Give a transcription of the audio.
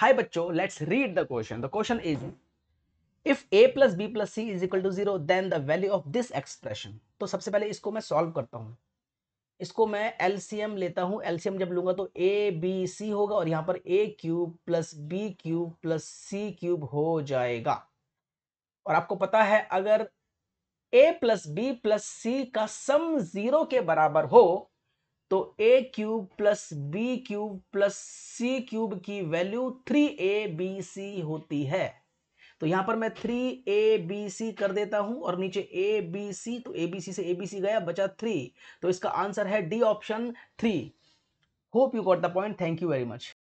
हाय बच्चों let's read the question the question is if A plus B plus C is equal to zero then the value of this expression तो सबसे पहले इसको मैं solve करता हूँ इसको मैं एलसीएम लेता हूँ एलसीएम जब लूंगा तो ए बी सी होगा और यहाँ पर A cube plus B cube plus C cube हो जाएगा और आपको पता है अगर A plus B plus C का सम जीरो के बराबर हो तो A cube plus B cube plus C cube की value three A B C होती है तो यहां पर मैं थ्री ए बी सी कर देता हूं और नीचे ए बी सी तो ए बी सी से ए बी सी गया बचा थ्री तो इसका आंसर है D option three hope you got the point thank you very much